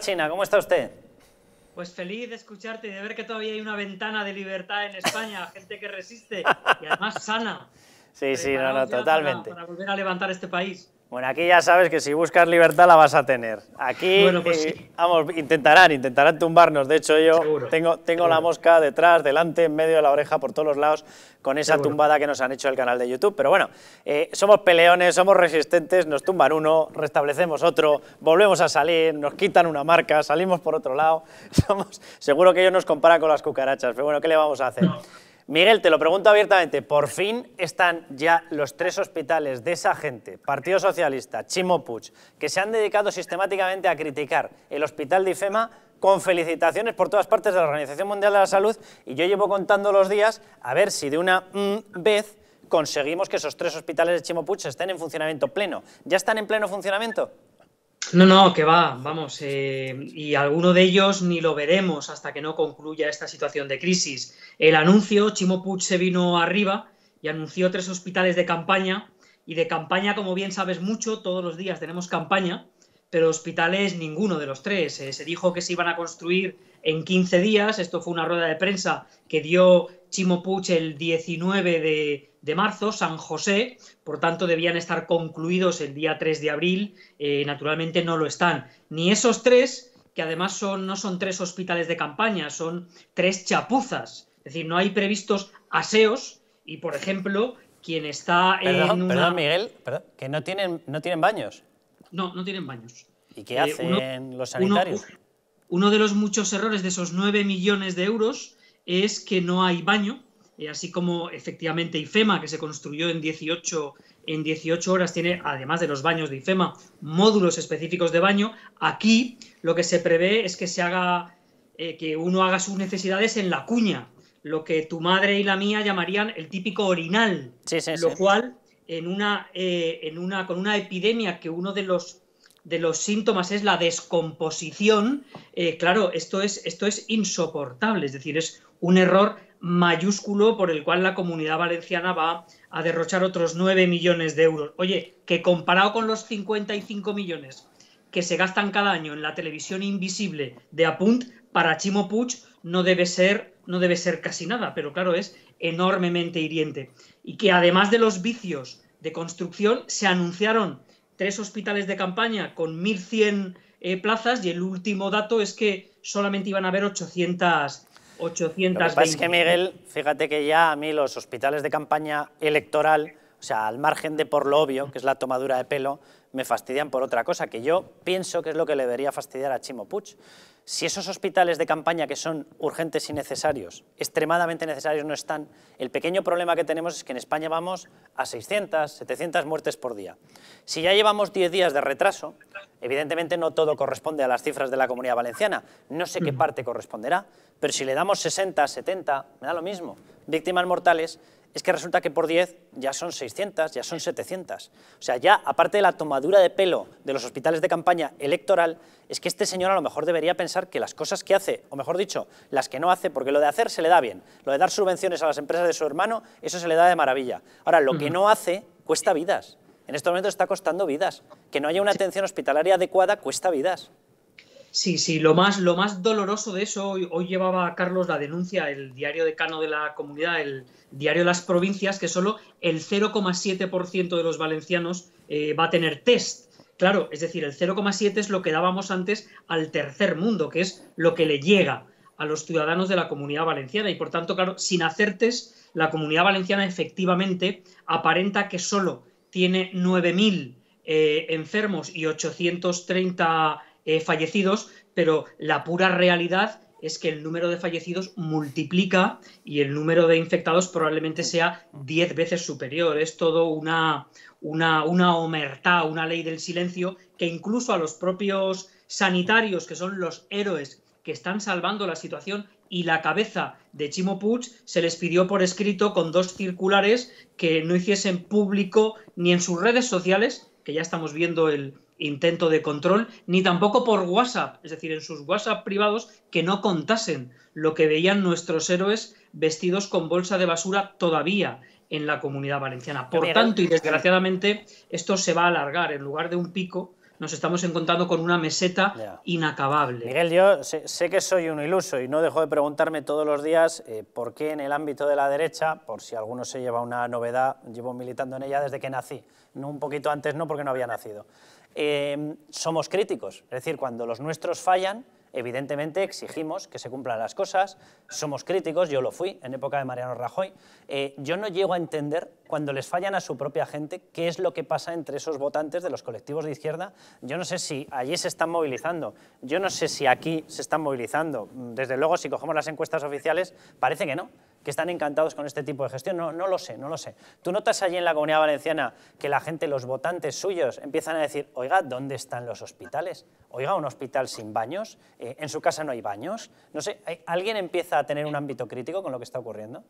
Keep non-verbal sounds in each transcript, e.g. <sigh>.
China, ¿cómo está usted? Pues feliz de escucharte y de ver que todavía hay una ventana de libertad en España, gente que resiste y además sana. <laughs> Sí, sí, no, no, totalmente. para volver a levantar este país. Bueno, aquí ya sabes que si buscas libertad la vas a tener. Aquí, pues eh, vamos, intentarán, intentarán tumbarnos. De hecho, yo tengo, la mosca detrás, delante, en medio de la oreja, por todos los lados, con esa tumbada que nos han hecho el canal de YouTube. Pero bueno, eh, somos peleones, somos resistentes, nos tumban uno, restablecemos otro, volvemos a salir, nos quitan una marca, salimos por otro lado. <laughs> seguro que ellos nos comparan con las cucarachas, pero bueno, ¿qué le vamos a hacer? Miguel, te lo pregunto abiertamente. Por fin están ya los tres hospitales de esa gente, Partido Socialista, Chimo que se han dedicado sistemáticamente a criticar el hospital de IFEMA con felicitaciones por todas partes de la Organización Mundial de la Salud y yo llevo contando los días a ver si de una mm, vez conseguimos que esos tres hospitales de Chimo estén en funcionamiento pleno. ¿Ya están en pleno funcionamiento? No, no, que va, vamos, eh, y alguno de ellos ni lo veremos hasta que no concluya esta situación de crisis. El anuncio, Chimo se vino arriba y anunció tres hospitales de campaña, y de campaña, como bien sabes mucho, todos los días tenemos campaña, pero hospitales ninguno de los tres. Eh. se dijo que se iban a construir en 15 días, esto fue una rueda de prensa que dio Chimopuch el 19 de, marzo, San José, por tanto debían estar concluidos el día 3 de abril, eh, naturalmente no lo están. Ni esos tres, que además son, no son tres hospitales de campaña, son tres chapuzas, es decir, no hay previstos aseos y, por ejemplo, quien está en Miguel, que no tienen, no tienen baños. No, no tienen baños. ¿Y qué eh, hacen los sanitarios? Uno, uno de los muchos errores de esos 9 millones de euros es que no hay baño, eh, así como efectivamente IFEMA, que se construyó en 18, en 18 horas, tiene, además de los baños de IFEMA, módulos específicos de baño, aquí lo que se prevé es que se haga, eh, que uno haga sus necesidades en la cuña, lo que tu madre y la mía llamarían el típico orinal, lo cual en una, eh, en una, con una epidemia que uno de los de los síntomas es la descomposición, eh, claro, esto es, esto es insoportable, es decir, es un error mayúsculo por el cual la comunidad valenciana va a derrochar otros 9 millones de euros. Oye, que comparado con los 55 millones que se gastan cada año en la televisión invisible de Apunt, para Chimo Puch no debe ser, no debe ser casi nada, pero claro, es enormemente hiriente. Y que además de los vicios de construcción, se anunciaron tres hospitales de campaña con 1.100 eh, plazas y el último dato es que solamente iban a haber 800. 820. Lo que que, Miguel, fíjate que ya a mí los hospitales de campaña electoral, o sea, al margen de por lo obvio, que es la tomadura de pelo, me fastidian por otra cosa, que yo pienso que es lo que le debería fastidiar a Chimo Puig. Si esos hospitales de campaña que son urgentes y necesarios, extremadamente necesarios, no están, el pequeño problema que tenemos es que en España vamos a 600, 700 muertes por día. Si ya llevamos 10 días de retraso, evidentemente no todo corresponde a las cifras de la Comunidad Valenciana, no sé qué parte corresponderá, pero si le damos 60, 70, me da lo mismo, víctimas mortales, es que resulta que por 10 ya son 600, ya son 700. O sea, ya aparte de la tomadura de pelo de los hospitales de campaña electoral, es que este señor a lo mejor debería pensar que las cosas que hace, o mejor dicho, las que no hace, porque lo de hacer se le da bien, lo de dar subvenciones a las empresas de su hermano, eso se le da de maravilla. Ahora, lo que no hace cuesta vidas. En estos momentos está costando vidas. Que no haya una atención hospitalaria adecuada cuesta vidas. Sí, sí, lo más, lo más doloroso de eso, hoy, llevaba Carlos la denuncia, el diario decano de la comunidad, el diario de las provincias, que solo el 0,7% de los valencianos eh, va a tener test. Claro, es decir, el 0,7 es lo que dábamos antes al tercer mundo, que es lo que le llega a los ciudadanos de la comunidad valenciana. Y por tanto, claro, sin hacer test, la comunidad valenciana efectivamente aparenta que solo tiene 9.000 eh, enfermos y 830 eh, fallecidos, pero la pura realidad es que el número de fallecidos multiplica y el número de infectados probablemente sea 10 veces superior. Es todo una, una, una omertá, una ley del silencio que incluso a los propios sanitarios, que son los héroes que están salvando la situación y la cabeza de Chimo Puig se les pidió por escrito con dos circulares que no hiciesen público ni en sus redes sociales, que ya estamos viendo el, intento de control, ni tampoco por WhatsApp, es decir, en sus WhatsApp privados que no contasen lo que veían nuestros héroes vestidos con bolsa de basura todavía en la comunidad valenciana. Por tanto, y desgraciadamente, esto se va a alargar. En lugar de un pico, nos estamos encontrando con una meseta inacabable. Miguel, yo sé, que soy un iluso y no dejo de preguntarme todos los días eh, por qué en el ámbito de la derecha, por si alguno se lleva una novedad, llevo militando en ella desde que nací. No, un poquito antes no, porque no había nacido. Em, somos críticos. Es decir, cuando los nuestros fallan, evidentemente exigimos que se cumplan las cosas, somos críticos, yo lo fui en época de Mariano Rajoy, eh, yo no llego a entender cuando les fallan a su propia gente qué es lo que pasa entre esos votantes de los colectivos de izquierda, yo no sé si allí se están movilizando, yo no sé si aquí se están movilizando, mm, desde luego si cogemos las encuestas oficiales parece que no, que están encantados con este tipo de gestión. No, no lo sé, no lo sé. ¿Tú notas allí en la Comunidad Valenciana que la gente, los votantes suyos, empiezan a decir, oiga, ¿dónde están los hospitales? Oiga, un hospital sin baños, eh, en su casa no hay baños. No sé, ¿alguien empieza a tener un ámbito crítico con lo que está ocurriendo?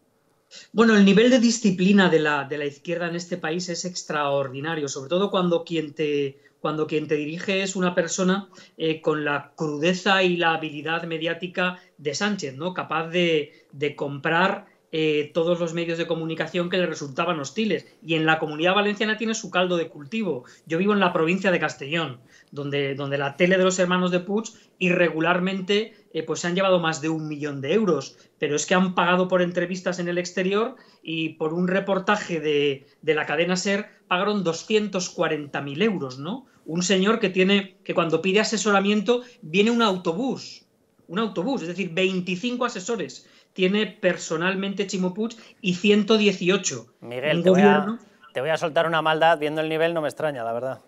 Bueno, el nivel de disciplina la, de la izquierda en este país es extraordinario, sobre todo cuando quien te, cuando quien te dirige es una persona eh, con la crudeza y la habilidad mediática de Sánchez, ¿no? Capaz de, de comprar eh, todos los medios de comunicación que le resultaban hostiles. Y en la comunidad valenciana tiene su caldo de cultivo. Yo vivo en la provincia de Castellón, donde, donde la tele de los hermanos de Puig irregularmente eh, pues se han llevado más de un millón de euros. Pero es que han pagado por entrevistas en el exterior y por un reportaje de, la cadena SER pagaron 240.000 euros, ¿no? Un señor que tiene, que cuando pide asesoramiento viene un autobús, un autobús, es decir, 25 asesores tiene personalmente Chimopuch y 118. Miguel, te voy, a, te voy, a, soltar una maldad, viendo el nivel no me extraña, la verdad.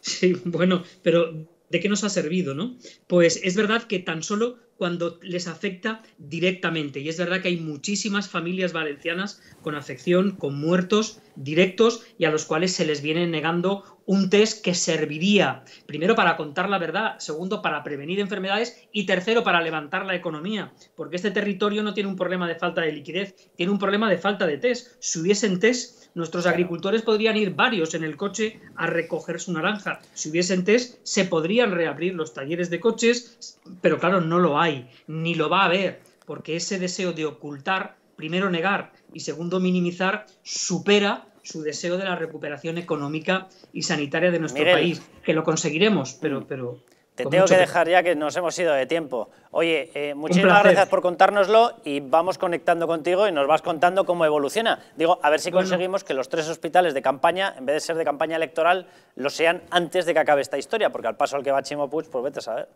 Sí, bueno, pero ¿de qué nos ha servido, no? Pues es verdad que tan solo cuando les afecta directamente, y es verdad que hay muchísimas familias valencianas con afección, con muertos directos y a los cuales se les viene negando un test que serviría, primero, para contar la verdad, segundo, para prevenir enfermedades y tercero, para levantar la economía, porque este territorio no tiene un problema de falta de liquidez, tiene un problema de falta de test. Si hubiesen test, nuestros agricultores podrían ir varios en el coche a recoger su naranja. Si hubiesen test, se podrían reabrir los talleres de coches, pero claro, no lo hay, ni lo va a haber, porque ese deseo de ocultar, primero negar y segundo minimizar, supera su deseo de la recuperación económica y sanitaria de nuestro país, que lo conseguiremos, pero... Mm. pero te tengo que dejar ya que nos hemos ido de tiempo. Oye, eh, muchísimas gracias por contárnoslo y vamos conectando contigo y nos vas contando cómo evoluciona. Digo, a ver si conseguimos que los tres hospitales de campaña, en vez de ser de campaña electoral, lo sean antes de que acabe esta historia, porque al paso al que va Chimo Puig, pues vete a saber.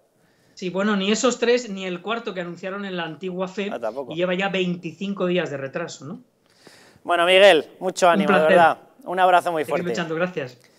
Sí, bueno, ni esos tres ni el cuarto que anunciaron en la antigua FE y ah, lleva ya 25 días de retraso, ¿no? Bueno, Miguel, mucho ánimo, de verdad. Un abrazo muy fuerte. gracias.